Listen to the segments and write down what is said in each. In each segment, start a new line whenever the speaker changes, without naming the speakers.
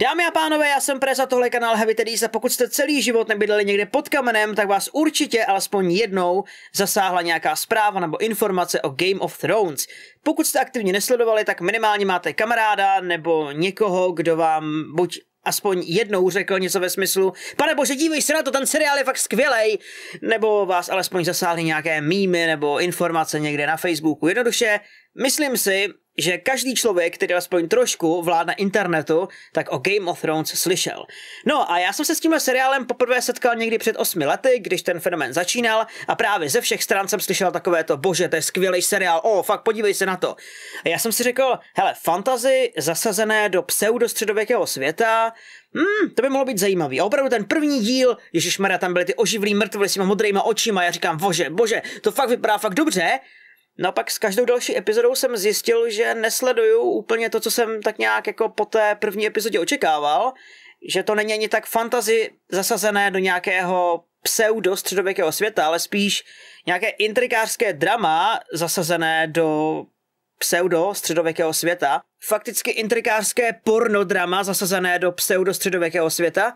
Dámy a pánové, já jsem Preza, tohle kanál Heavy tedy, a pokud jste celý život nebydleli někde pod kamenem, tak vás určitě alespoň jednou zasáhla nějaká zpráva nebo informace o Game of Thrones. Pokud jste aktivně nesledovali, tak minimálně máte kamaráda nebo někoho, kdo vám buď aspoň jednou řekl něco ve smyslu Pane bože, dívej se na to, ten seriál je fakt skvělej, nebo vás alespoň zasáhly nějaké mýmy nebo informace někde na Facebooku. Jednoduše, myslím si, že každý člověk, který aspoň trošku vládne internetu, tak o Game of Thrones slyšel. No a já jsem se s tímhle seriálem poprvé setkal někdy před osmi lety, když ten fenomen začínal a právě ze všech stran jsem slyšel takové to, bože, to je skvělý seriál, o, fakt podívej se na to. A já jsem si řekl, hele, fantazy zasazené do pseudostředověkého světa, Hmm, to by mohlo být zajímavý. A opravdu ten první díl, Ježíš Maria, tam byly ty oživlý mrtvoly s těma modrýma očima, já říkám, bože, bože, to fakt vypadá fakt dobře. No a pak s každou další epizodou jsem zjistil, že nesleduju úplně to, co jsem tak nějak jako po té první epizodě očekával, že to není ani tak fantazy zasazené do nějakého pseudo středověkého světa, ale spíš nějaké intrikářské drama zasazené do pseudo středověkého světa, fakticky intrikářské pornodrama zasazené do pseudo středověkého světa,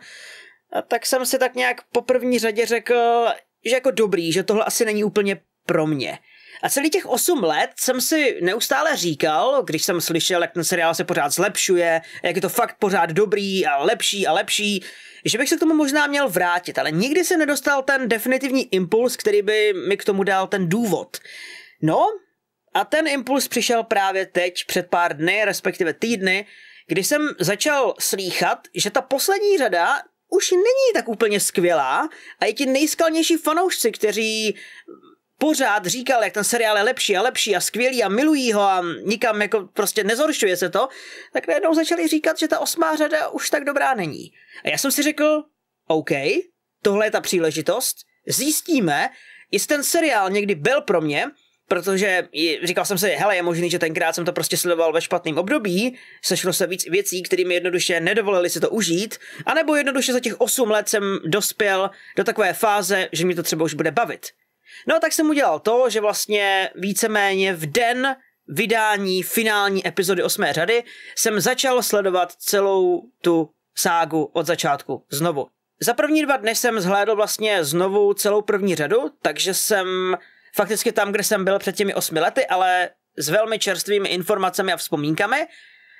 a tak jsem si tak nějak po první řadě řekl, že jako dobrý, že tohle asi není úplně pro mě. A celý těch 8 let jsem si neustále říkal, když jsem slyšel, jak ten seriál se pořád zlepšuje, jak je to fakt pořád dobrý a lepší a lepší, že bych se k tomu možná měl vrátit, ale nikdy se nedostal ten definitivní impuls, který by mi k tomu dal ten důvod. No, a ten impuls přišel právě teď, před pár dny, respektive týdny, kdy jsem začal slýchat, že ta poslední řada už není tak úplně skvělá a i ti nejskalnější fanoušci, kteří pořád říkal, jak ten seriál je lepší a lepší a skvělý a milují ho a nikam jako prostě nezhoršuje se to, tak najednou začali říkat, že ta osmá řada už tak dobrá není. A já jsem si řekl, OK, tohle je ta příležitost, zjistíme, jestli ten seriál někdy byl pro mě, protože říkal jsem si, hele, je možný, že tenkrát jsem to prostě sledoval ve špatném období, sešlo se víc věcí, které mi jednoduše nedovolili si to užít, anebo jednoduše za těch 8 let jsem dospěl do takové fáze, že mi to třeba už bude bavit. No tak jsem udělal to, že vlastně víceméně v den vydání finální epizody osmé řady jsem začal sledovat celou tu ságu od začátku znovu. Za první dva dny jsem zhlédl vlastně znovu celou první řadu, takže jsem fakticky tam, kde jsem byl před těmi osmi lety, ale s velmi čerstvými informacemi a vzpomínkami.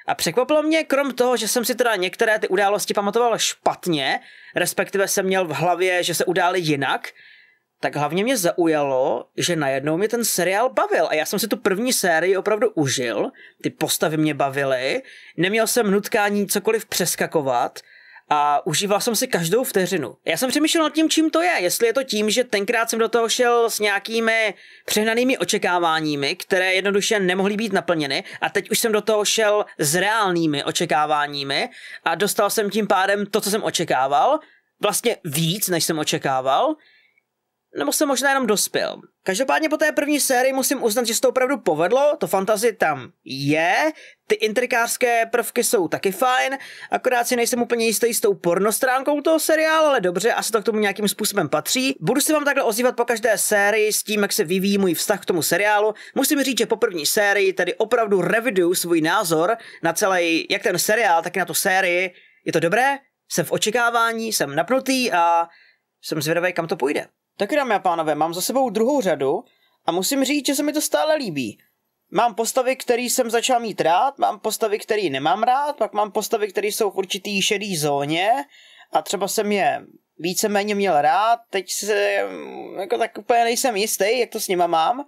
A překvapilo mě, krom toho, že jsem si teda některé ty události pamatoval špatně, respektive jsem měl v hlavě, že se udály jinak, tak hlavně mě zaujalo, že najednou mě ten seriál bavil a já jsem si tu první sérii opravdu užil, ty postavy mě bavily, neměl jsem nutkání cokoliv přeskakovat, a užíval jsem si každou vteřinu. Já jsem přemýšlel nad tím, čím to je. Jestli je to tím, že tenkrát jsem do toho šel s nějakými přehnanými očekáváními, které jednoduše nemohly být naplněny a teď už jsem do toho šel s reálnými očekáváními a dostal jsem tím pádem to, co jsem očekával, vlastně víc, než jsem očekával nebo jsem možná jenom dospěl. Každopádně po té první sérii musím uznat, že se to opravdu povedlo, to fantazy tam je, ty intrikářské prvky jsou taky fajn, akorát si nejsem úplně jistý s tou porno stránkou toho seriálu, ale dobře, asi to k tomu nějakým způsobem patří. Budu se vám takhle ozývat po každé sérii s tím, jak se vyvíjí můj vztah k tomu seriálu. Musím říct, že po první sérii tady opravdu reviduju svůj názor na celý, jak ten seriál, tak i na tu sérii. Je to dobré? Jsem v očekávání, jsem napnutý a jsem zvědavý, kam to půjde. Taky dámy a pánové, mám za sebou druhou řadu a musím říct, že se mi to stále líbí. Mám postavy, který jsem začal mít rád, mám postavy, který nemám rád, pak mám postavy, které jsou v určitý šedý zóně a třeba jsem je víceméně měl rád, teď se mm, jako tak úplně nejsem jistý, jak to s nima mám.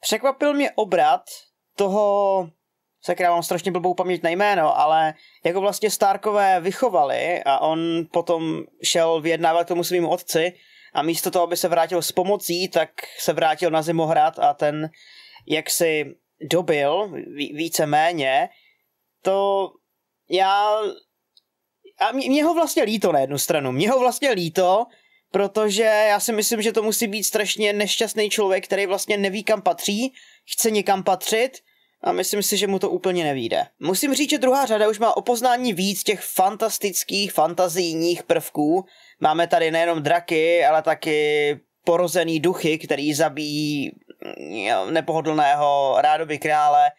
Překvapil mě obrat toho, sakra, mám strašně blbou paměť na jméno, ale jako vlastně Starkové vychovali a on potom šel vyjednávat tomu svým otci, a místo toho, aby se vrátil s pomocí, tak se vrátil na Zimohrad a ten, jak si dobil, více méně, to já... A mě, mě ho vlastně líto na jednu stranu. Mě ho vlastně líto, protože já si myslím, že to musí být strašně nešťastný člověk, který vlastně neví, kam patří, chce někam patřit a myslím si, že mu to úplně nevíde. Musím říct, že druhá řada už má opoznání víc těch fantastických, fantazijních prvků, Máme tady nejenom draky, ale taky porozený duchy, který zabíjí nepohodlného rádoby krále.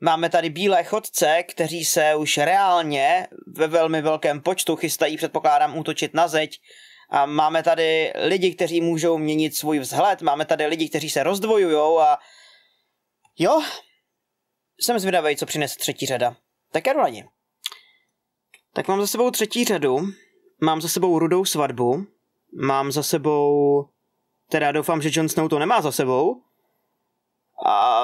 Máme tady bílé chodce, kteří se už reálně ve velmi velkém počtu chystají, předpokládám, útočit na zeď. A máme tady lidi, kteří můžou měnit svůj vzhled, máme tady lidi, kteří se rozdvojují a jo, jsem zvědavý, co přinese třetí řada. Tak Karolani, tak mám za sebou třetí řadu, mám za sebou rudou svatbu, mám za sebou, teda doufám, že Jon Snow to nemá za sebou, a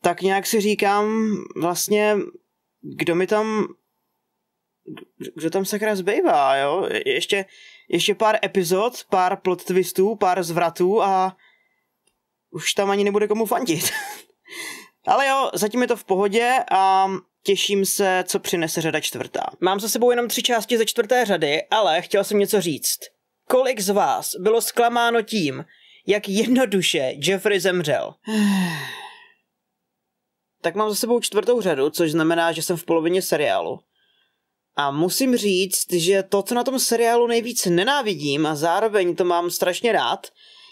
tak nějak si říkám vlastně, kdo mi tam, kdo tam sakra zbývá, jo? Ještě, ještě pár epizod, pár plot twistů, pár zvratů a už tam ani nebude komu fandit. Ale jo, zatím je to v pohodě a Těším se, co přinese řada čtvrtá. Mám za sebou jenom tři části ze čtvrté řady, ale chtěl jsem něco říct. Kolik z vás bylo zklamáno tím, jak jednoduše Jeffrey zemřel? tak mám za sebou čtvrtou řadu, což znamená, že jsem v polovině seriálu. A musím říct, že to, co na tom seriálu nejvíc nenávidím a zároveň to mám strašně rád,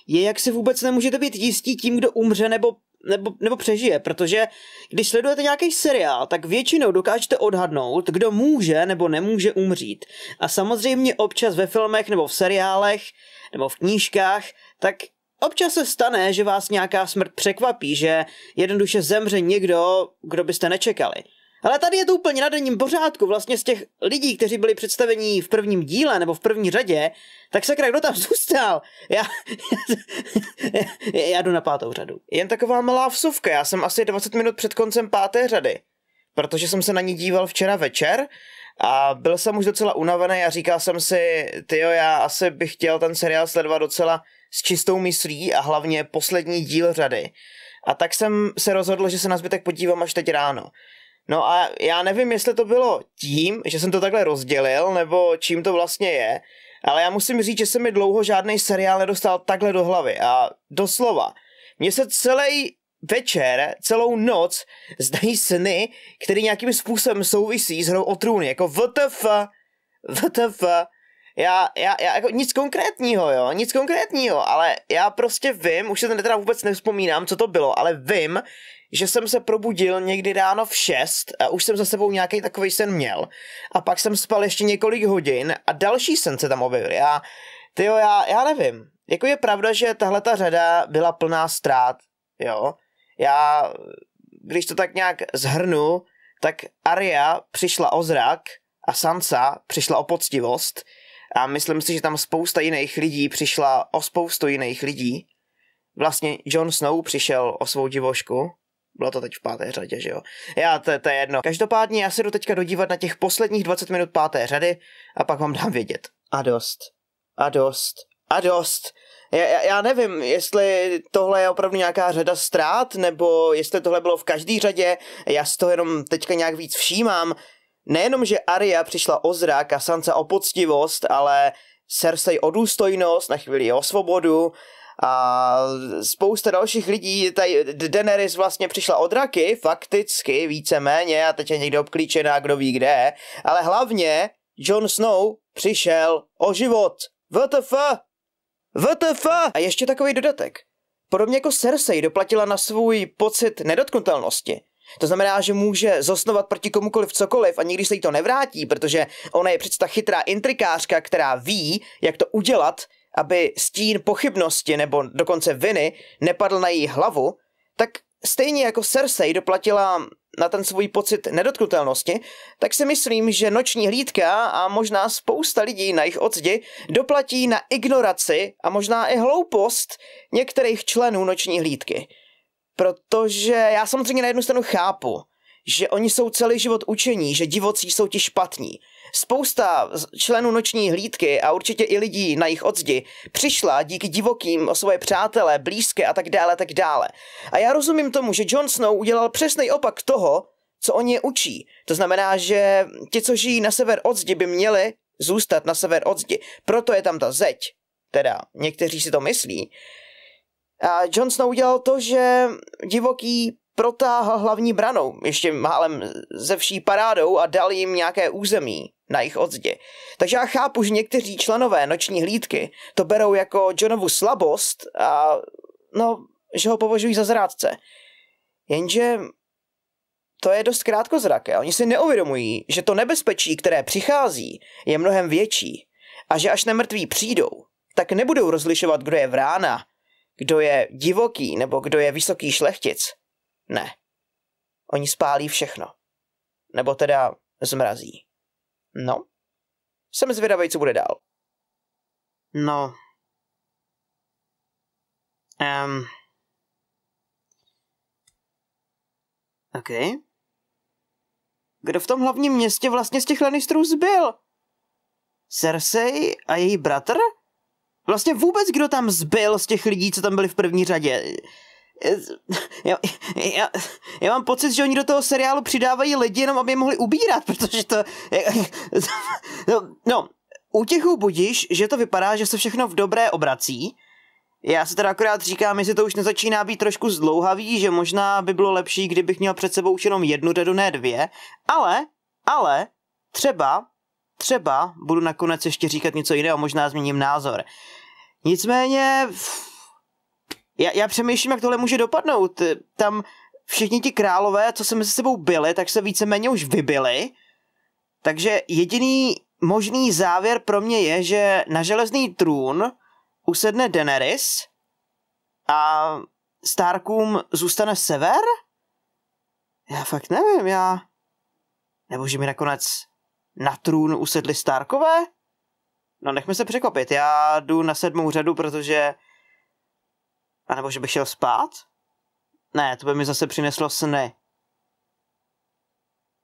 je, jak si vůbec nemůžete být jistí tím, kdo umře nebo nebo, nebo přežije, protože když sledujete nějaký seriál, tak většinou dokážete odhadnout, kdo může nebo nemůže umřít. A samozřejmě občas ve filmech nebo v seriálech nebo v knížkách, tak občas se stane, že vás nějaká smrt překvapí, že jednoduše zemře někdo, kdo byste nečekali. Ale tady je to úplně na denním pořádku. Vlastně z těch lidí, kteří byli představení v prvním díle nebo v první řadě, tak se kdo tam zůstal? Já, já, já jdu na pátou řadu. Jen taková malá vsuvka, já jsem asi 20 minut před koncem páté řady, protože jsem se na ní díval včera večer a byl jsem už docela unavený a říkal jsem si, jo, já asi bych chtěl ten seriál sledovat docela s čistou myslí a hlavně poslední díl řady. A tak jsem se rozhodl, že se na zbytek podívám až teď ráno. No a já nevím, jestli to bylo tím, že jsem to takhle rozdělil, nebo čím to vlastně je, ale já musím říct, že se mi dlouho žádný seriál nedostal takhle do hlavy a doslova. Mně se celý večer, celou noc zdají sny, které nějakým způsobem souvisí s hrou o trůny, jako VTF, VTF, já, já, já jako nic konkrétního, jo, nic konkrétního, ale já prostě vím, už se teda vůbec nevzpomínám, co to bylo, ale vím, že jsem se probudil někdy ráno v 6 a už jsem za sebou nějaký takový sen měl. A pak jsem spal ještě několik hodin a další sen se tam objevil. Já, tyjo, já, já nevím. Jako je pravda, že tahle ta řada byla plná ztrát, jo. Já, když to tak nějak zhrnu, tak Arya přišla o zrak a Sansa přišla o poctivost a myslím si, že tam spousta jiných lidí přišla o spoustu jiných lidí. Vlastně Jon Snow přišel o svou divošku, bylo to teď v páté řadě, že jo. Já, to, to je jedno. Každopádně já se jdu teďka dodívat na těch posledních 20 minut páté řady a pak vám dám vědět. A dost. A dost. A dost. Já, já nevím, jestli tohle je opravdu nějaká řada ztrát, nebo jestli tohle bylo v každý řadě, já si to jenom teďka nějak víc všímám. Nejenom, že Arya přišla o zrak a Sansa o poctivost, ale Cersei o důstojnost, na chvíli o svobodu a spousta dalších lidí, tady Daenerys vlastně přišla od raky, fakticky víceméně a teď je někde obklíčená, kdo ví kde, ale hlavně Jon Snow přišel o život. VTF! VTF! A ještě takový dodatek. Podobně jako Cersei doplatila na svůj pocit nedotknutelnosti. To znamená, že může zosnovat proti komukoliv cokoliv a nikdy se jí to nevrátí, protože ona je přece ta chytrá intrikářka, která ví, jak to udělat, aby stín pochybnosti nebo dokonce viny nepadl na její hlavu, tak stejně jako Cersei doplatila na ten svůj pocit nedotknutelnosti, tak si myslím, že noční hlídka a možná spousta lidí na jejich odzdi doplatí na ignoraci a možná i hloupost některých členů noční hlídky. Protože já samozřejmě na jednu stranu chápu, že oni jsou celý život učení, že divocí jsou ti špatní. Spousta členů noční hlídky a určitě i lidí na jejich odzdi přišla díky divokým o svoje přátelé, blízké a tak dále, tak dále. A já rozumím tomu, že Jon Snow udělal přesný opak toho, co oni je učí. To znamená, že ti, co žijí na sever od zdi, by měli zůstat na sever od zdi. Proto je tam ta zeď. Teda, někteří si to myslí. A Jon Snow udělal to, že divoký protáhl hlavní branou, ještě málem ze vší parádou a dal jim nějaké území na jejich odzdě. Takže já chápu, že někteří členové noční hlídky to berou jako Johnovu slabost a no, že ho považují za zrádce. Jenže to je dost krátkozraké. Oni si neuvědomují, že to nebezpečí, které přichází, je mnohem větší a že až nemrtví přijdou, tak nebudou rozlišovat, kdo je vrána, kdo je divoký nebo kdo je vysoký šlechtic. Ne. Oni spálí všechno. Nebo teda zmrazí. No. Jsem zvědavý, co bude dál. No. Um. OK. Kdo v tom hlavním městě vlastně z těch Lannisterů zbyl? Cersei a její bratr? Vlastně vůbec kdo tam zbyl z těch lidí, co tam byli v první řadě? já, já, já mám pocit, že oni do toho seriálu přidávají lidi jenom, aby je mohli ubírat, protože to... No, no útěchu budíš, že to vypadá, že se všechno v dobré obrací. Já se teda akorát říkám, jestli to už nezačíná být trošku zdlouhavý, že možná by bylo lepší, kdybych měl před sebou už jenom jednu dedu, ne dvě. Ale, ale, třeba, třeba budu nakonec ještě říkat něco jiného, možná změním názor. Nicméně... Já, já přemýšlím, jak tohle může dopadnout. Tam všichni ti králové, co se mezi sebou byli, tak se víceméně už vybili. Takže jediný možný závěr pro mě je, že na železný trůn usedne Daenerys a Starkům zůstane sever? Já fakt nevím, já... Nebo že mi nakonec na trůn usedli Starkové? No nechme se překopit, já jdu na sedmou řadu, protože a nebo že bych šel spát? Ne, to by mi zase přineslo sny.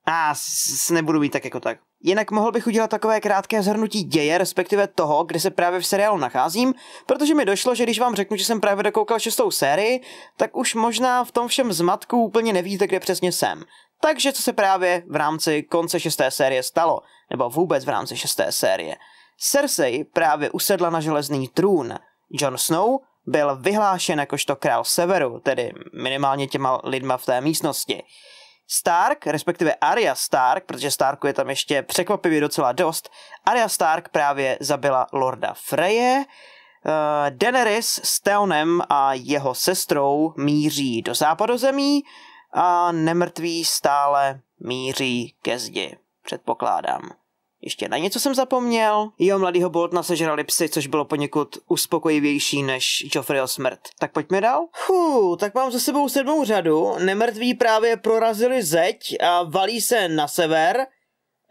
A ah, sny budu být tak jako tak. Jinak mohl bych udělat takové krátké zhrnutí děje, respektive toho, kde se právě v seriálu nacházím, protože mi došlo, že když vám řeknu, že jsem právě dokoukal šestou sérii, tak už možná v tom všem zmatku úplně nevíte, kde přesně jsem. Takže co se právě v rámci konce šesté série stalo, nebo vůbec v rámci šesté série. Cersei právě usedla na železný trůn. Jon Snow byl vyhlášen jakožto král severu, tedy minimálně těma lidma v té místnosti. Stark, respektive Arya Stark, protože Starku je tam ještě překvapivě docela dost, Arya Stark právě zabila Lorda Freje, eh, Daenerys s Theonem a jeho sestrou míří do západozemí a nemrtví stále míří ke zdi, předpokládám. Ještě na něco jsem zapomněl. Jeho mladýho Boltna sežrali psy, což bylo poněkud uspokojivější než Joffreyho smrt. Tak pojďme dál. Hu, tak mám za sebou sedmou řadu. Nemrtví právě prorazili zeď a valí se na sever,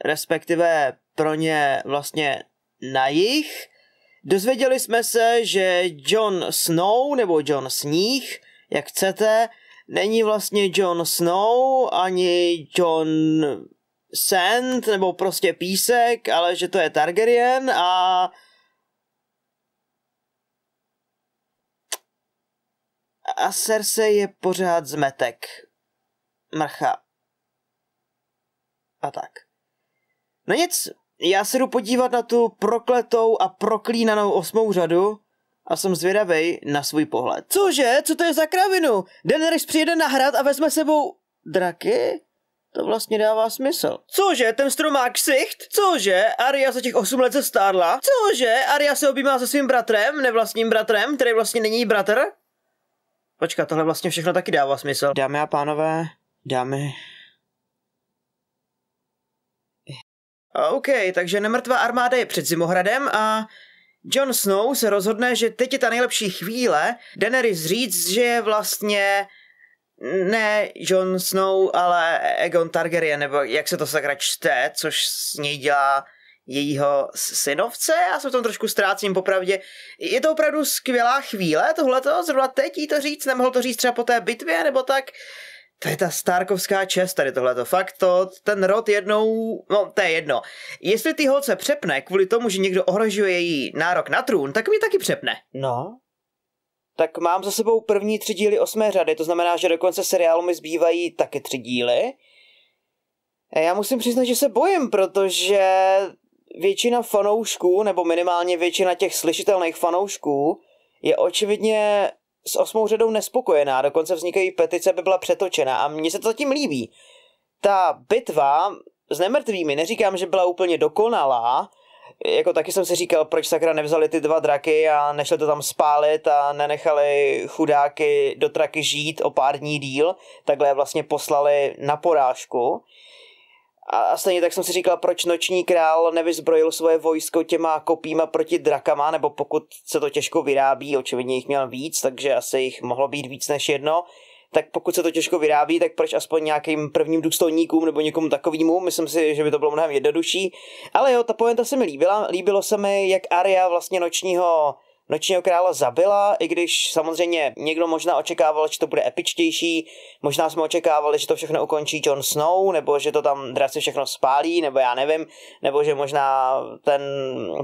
respektive pro ně vlastně na jich. Dozvěděli jsme se, že John Snow, nebo John Sníh, jak chcete, není vlastně John Snow, ani John sand nebo prostě písek, ale že to je Targaryen a a Cersei je pořád zmetek. Mrcha. A tak. No nic, já se jdu podívat na tu prokletou a proklínanou osmou řadu a jsem zvědavý na svůj pohled. Cože? Co to je za kravinu? Daenerys přijede na hrad a vezme sebou draky? To vlastně dává smysl. Cože, ten strom má ksicht? Cože, Aria za těch 8 let se stárla? Cože, Aria se objímá se svým bratrem, nevlastním bratrem, který vlastně není bratr? Počkat, tohle vlastně všechno taky dává smysl. Dámy a pánové, dámy... OK, takže nemrtvá armáda je před Zimohradem a Jon Snow se rozhodne, že teď je ta nejlepší chvíle Daenerys říct, že je vlastně ne Jon Snow, ale Egon Targaryen, nebo jak se to sakra čte, což s něj dělá jejího synovce, já se v tom trošku ztrácím popravdě. Je to opravdu skvělá chvíle tohleto, zrovna teď jí to říct, nemohl to říct třeba po té bitvě nebo tak. To je ta Starkovská čest tady tohleto, fakt to, ten rod jednou, no to je jedno. Jestli ty holce přepne kvůli tomu, že někdo ohrožuje její nárok na trůn, tak mi taky přepne. No, tak mám za sebou první tři díly osmé řady, to znamená, že do konce seriálu mi zbývají taky tři díly. A e, já musím přiznat, že se bojím, protože většina fanoušků, nebo minimálně většina těch slyšitelných fanoušků, je očividně s osmou řadou nespokojená, dokonce vznikají petice, aby byla přetočena a mně se to zatím líbí. Ta bitva s nemrtvými, neříkám, že byla úplně dokonalá, jako taky jsem si říkal, proč sakra nevzali ty dva draky a nešli to tam spálit a nenechali chudáky do traky žít o pár dní díl, takhle je vlastně poslali na porážku. A, a stejně tak jsem si říkal, proč noční král nevyzbrojil svoje vojsko těma kopíma proti drakama, nebo pokud se to těžko vyrábí, očividně jich měl víc, takže asi jich mohlo být víc než jedno, tak pokud se to těžko vyrábí, tak proč aspoň nějakým prvním důstojníkům nebo někomu takovýmu myslím si, že by to bylo mnohem jednodušší. Ale jo, ta poenta se mi líbila, líbilo se mi, jak Aria vlastně nočního Nočního krála zabila, i když samozřejmě někdo možná očekával, že to bude epičtější, možná jsme očekávali, že to všechno ukončí Jon Snow, nebo že to tam draci všechno spálí, nebo já nevím, nebo že možná ten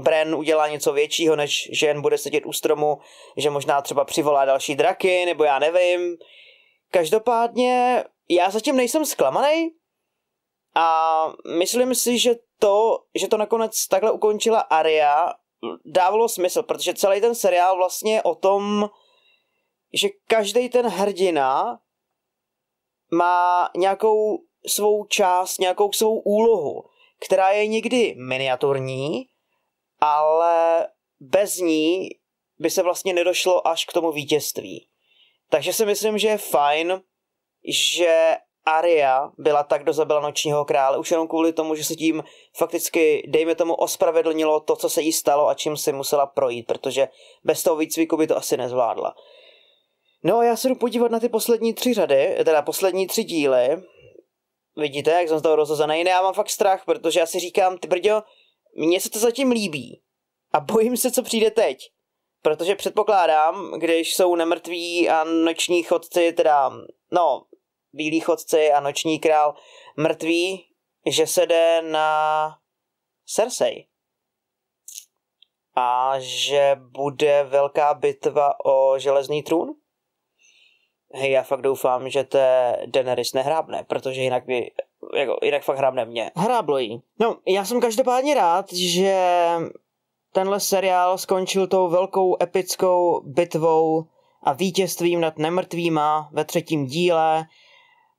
Bren udělá něco většího, než že jen bude sedět u stromu, že možná třeba přivolá další draky, nebo já nevím, Každopádně já zatím nejsem zklamaný a myslím si, že to, že to nakonec takhle ukončila Aria, dávalo smysl, protože celý ten seriál vlastně je o tom, že každý ten hrdina má nějakou svou část, nějakou svou úlohu, která je někdy miniaturní, ale bez ní by se vlastně nedošlo až k tomu vítězství. Takže si myslím, že je fajn, že Aria byla tak dozabila nočního krále, už jenom kvůli tomu, že se tím fakticky, dejme tomu, ospravedlnilo to, co se jí stalo a čím si musela projít, protože bez toho výcviku by to asi nezvládla. No a já se jdu podívat na ty poslední tři řady, teda poslední tři díly. Vidíte, jak jsem z toho rozhozený, ne, já mám fakt strach, protože já si říkám, ty brďo, mně se to zatím líbí a bojím se, co přijde teď. Protože předpokládám, když jsou nemrtví a noční chodci, teda, no, bílí chodci a noční král mrtví, že se jde na Cersei. A že bude velká bitva o železný trůn? Hej, já fakt doufám, že té Daenerys nehrábne, protože jinak by, jako, jinak fakt hrábne mě. Hráblo jí. No, já jsem každopádně rád, že Tenhle seriál skončil tou velkou epickou bitvou a vítězstvím nad nemrtvýma ve třetím díle,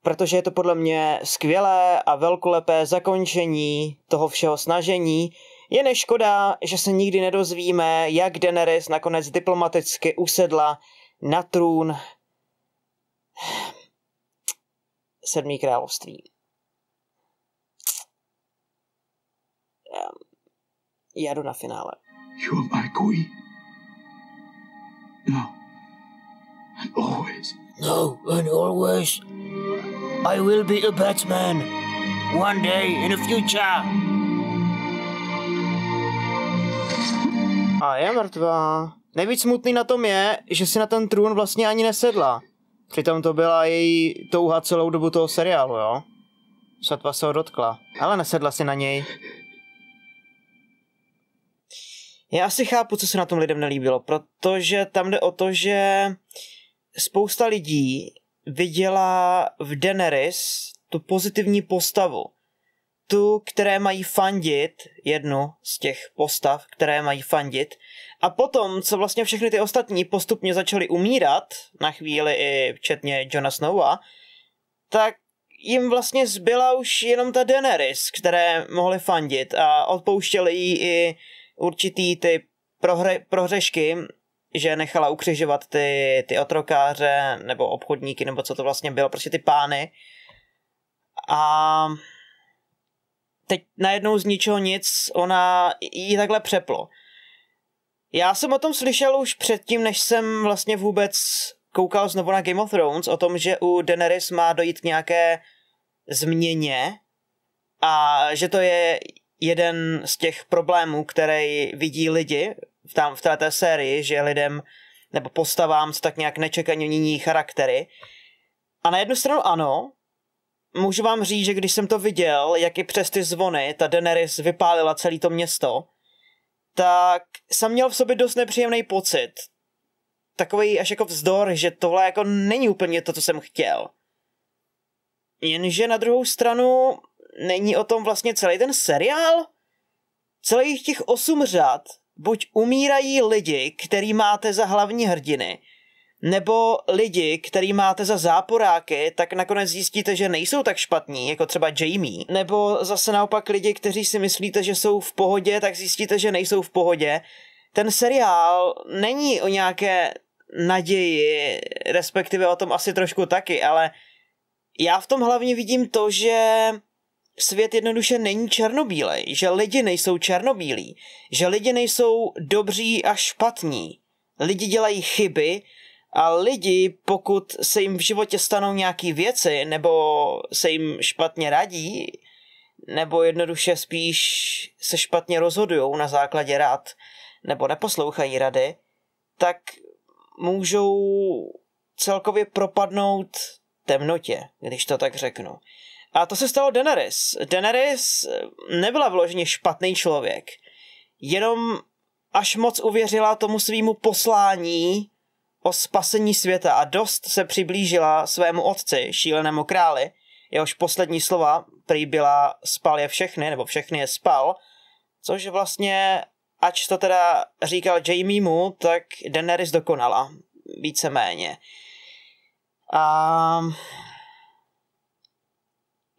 protože je to podle mě skvělé a velkolepé zakončení toho všeho snažení. Je neškoda, že se nikdy nedozvíme, jak Daenerys nakonec diplomaticky usedla na trůn sedmý království. Já jdu na finále. You are my queen. Now and always. No, and always. I will be a Batman. One day in the future. A je mrtvá. Nejvíc smutný na tom je, že si na ten trůn vlastně ani nesedla. Přitom to byla její touha celou dobu toho seriálu, jo? Sotva se ho dotkla, ale nesedla si na něj. Já asi chápu, co se na tom lidem nelíbilo, protože tam jde o to, že spousta lidí viděla v Daenerys tu pozitivní postavu. Tu, které mají fandit, jednu z těch postav, které mají fandit. A potom, co vlastně všechny ty ostatní postupně začaly umírat, na chvíli i včetně Jona Snowa, tak jim vlastně zbyla už jenom ta Daenerys, které mohli fandit a odpouštěli jí i určitý ty prohre prohřešky, že nechala ukřižovat ty, ty otrokáře nebo obchodníky, nebo co to vlastně bylo, prostě ty pány. A teď najednou z ničeho nic, ona ji takhle přeplo. Já jsem o tom slyšel už předtím, než jsem vlastně vůbec koukal znovu na Game of Thrones, o tom, že u Daenerys má dojít k nějaké změně a že to je jeden z těch problémů, který vidí lidi v, tam, v této sérii, že lidem nebo postavám se tak nějak nečekaně mění charaktery. A na jednu stranu ano, můžu vám říct, že když jsem to viděl, jak i přes ty zvony ta Daenerys vypálila celé to město, tak jsem měl v sobě dost nepříjemný pocit. Takový až jako vzdor, že tohle jako není úplně to, co jsem chtěl. Jenže na druhou stranu není o tom vlastně celý ten seriál? Celých těch osm řad buď umírají lidi, který máte za hlavní hrdiny, nebo lidi, který máte za záporáky, tak nakonec zjistíte, že nejsou tak špatní, jako třeba Jamie. Nebo zase naopak lidi, kteří si myslíte, že jsou v pohodě, tak zjistíte, že nejsou v pohodě. Ten seriál není o nějaké naději, respektive o tom asi trošku taky, ale já v tom hlavně vidím to, že svět jednoduše není černobílej, že lidi nejsou černobílí, že lidi nejsou dobří a špatní. Lidi dělají chyby a lidi, pokud se jim v životě stanou nějaký věci, nebo se jim špatně radí, nebo jednoduše spíš se špatně rozhodují na základě rad, nebo neposlouchají rady, tak můžou celkově propadnout temnotě, když to tak řeknu. A to se stalo Daenerys. Daenerys eh, nebyla vloženě špatný člověk, jenom až moc uvěřila tomu svýmu poslání o spasení světa a dost se přiblížila svému otci, šílenému králi. Jehož poslední slova prý byla spal je všechny, nebo všechny je spal, což vlastně, ač to teda říkal Jamiemu, tak Daenerys dokonala, víceméně. A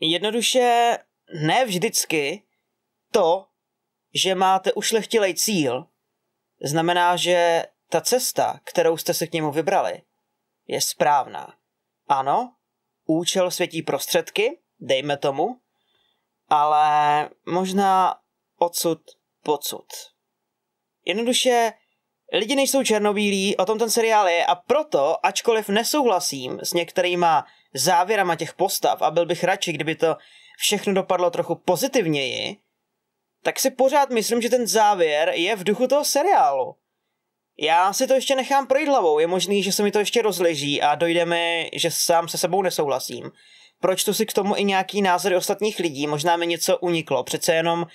Jednoduše ne vždycky to, že máte ušlechtilej cíl, znamená, že ta cesta, kterou jste se k němu vybrali, je správná. Ano, účel světí prostředky, dejme tomu, ale možná odsud pocud. Jednoduše, lidi nejsou černobílí, o tom ten seriál je a proto, ačkoliv nesouhlasím s některýma závěrama těch postav a byl bych radši, kdyby to všechno dopadlo trochu pozitivněji, tak si pořád myslím, že ten závěr je v duchu toho seriálu. Já si to ještě nechám projít hlavou, je možný, že se mi to ještě rozleží a dojdeme, že sám se sebou nesouhlasím. Proč tu si k tomu i nějaký názory ostatních lidí, možná mi něco uniklo, přece jenom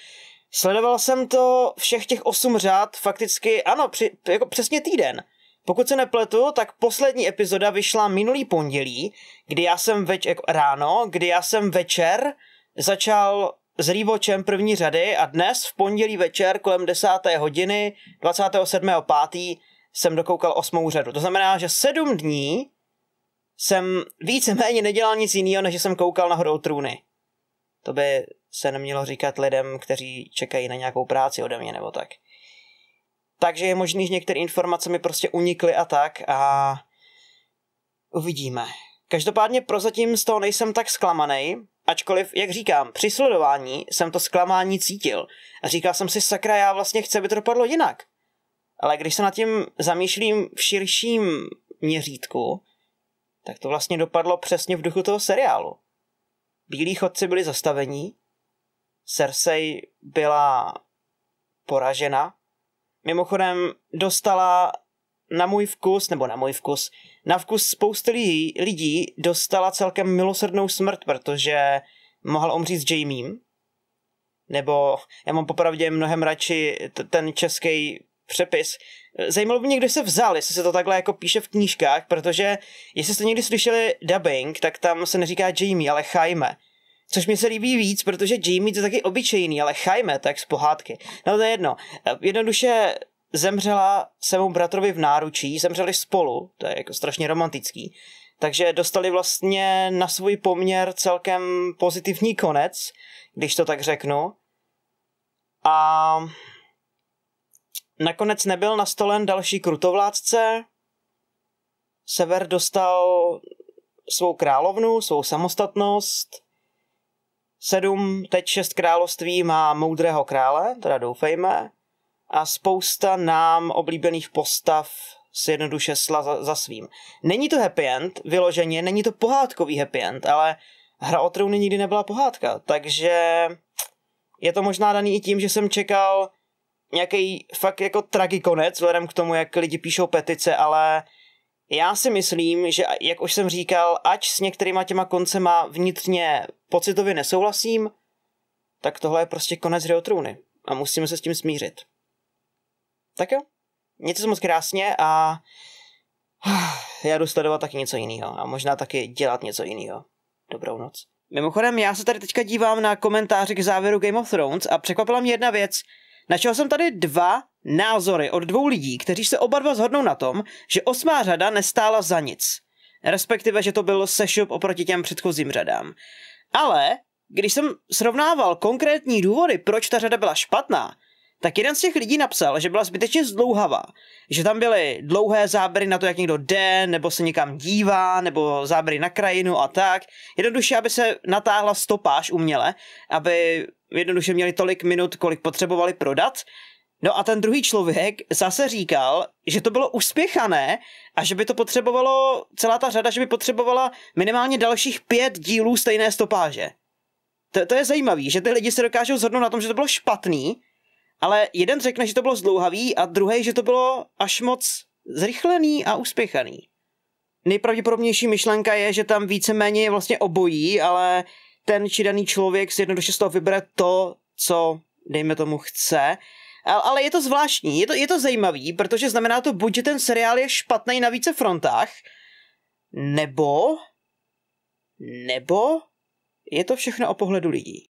sledoval jsem to všech těch osm řád fakticky, ano, při, jako přesně týden. Pokud se nepletu, tak poslední epizoda vyšla minulý pondělí, kdy já jsem več- jako ráno, kdy já jsem večer začal s Rývočem první řady a dnes v pondělí večer kolem 10. hodiny 27.5. jsem dokoukal osmou řadu. To znamená, že sedm dní jsem víceméně nedělal nic jiného, než jsem koukal na Hodou trůny. To by se nemělo říkat lidem, kteří čekají na nějakou práci ode mě nebo tak takže je možný, že některé informace mi prostě unikly a tak a uvidíme. Každopádně prozatím z toho nejsem tak zklamaný, ačkoliv, jak říkám, při sledování jsem to zklamání cítil a říkal jsem si, sakra, já vlastně chci, aby to dopadlo jinak. Ale když se nad tím zamýšlím v širším měřítku, tak to vlastně dopadlo přesně v duchu toho seriálu. Bílí chodci byli zastavení, Cersei byla poražena Mimochodem dostala na můj vkus, nebo na můj vkus, na vkus spousty lidí, lidí dostala celkem milosrdnou smrt, protože mohl umřít s Jamiem. Nebo já mám popravdě mnohem radši t- ten český přepis. Zajímalo by mě, kde se vzal, jestli se to takhle jako píše v knížkách, protože jestli jste někdy slyšeli dubbing, tak tam se neříká Jamie, ale Jaime. Což mi se líbí víc, protože Jamie to taky obyčejný, ale Chajme, tak z pohádky. No to je jedno. Eh, jednoduše zemřela mu bratrovi v náručí, zemřeli spolu, to je jako strašně romantický. Takže dostali vlastně na svůj poměr celkem pozitivní konec, když to tak řeknu. A nakonec nebyl nastolen další krutovládce. Sever dostal svou královnu, svou samostatnost – Sedm, teď šest království má moudrého krále, teda doufejme, a spousta nám oblíbených postav si jednoduše sla za, za svým. Není to happy end, vyloženě, není to pohádkový happy end, ale hra o trůny nikdy nebyla pohádka, takže je to možná daný i tím, že jsem čekal nějaký fakt jako tragikonec, vzhledem k tomu, jak lidi píšou petice, ale já si myslím, že jak už jsem říkal, ač s některýma těma koncema vnitřně pocitově nesouhlasím, tak tohle je prostě konec Hry o trůny a musíme se s tím smířit. Tak jo, něco moc krásně a já jdu sledovat taky něco jiného a možná taky dělat něco jiného. Dobrou noc. Mimochodem, já se tady teďka dívám na komentáře k závěru Game of Thrones a překvapila mě jedna věc. Našel jsem tady dva názory od dvou lidí, kteří se oba dva zhodnou na tom, že osmá řada nestála za nic. Respektive, že to byl sešup oproti těm předchozím řadám. Ale když jsem srovnával konkrétní důvody, proč ta řada byla špatná, tak jeden z těch lidí napsal, že byla zbytečně zdlouhavá. Že tam byly dlouhé záběry na to, jak někdo jde, nebo se někam dívá, nebo záběry na krajinu a tak. Jednoduše, aby se natáhla stopáž uměle, aby jednoduše měli tolik minut, kolik potřebovali prodat No a ten druhý člověk zase říkal, že to bylo uspěchané a že by to potřebovalo, celá ta řada, že by potřebovala minimálně dalších pět dílů stejné stopáže. To, to je zajímavé, že ty lidi se dokážou zhodnout na tom, že to bylo špatný, ale jeden řekne, že to bylo zdlouhavý a druhý, že to bylo až moc zrychlený a uspěchaný. Nejpravděpodobnější myšlenka je, že tam víceméně je vlastně obojí, ale ten či daný člověk si jednoduše z toho vybere to, co, dejme tomu, chce ale je to zvláštní, je to, je to zajímavý, protože znamená to buď, že ten seriál je špatný na více frontách, nebo, nebo je to všechno o pohledu lidí.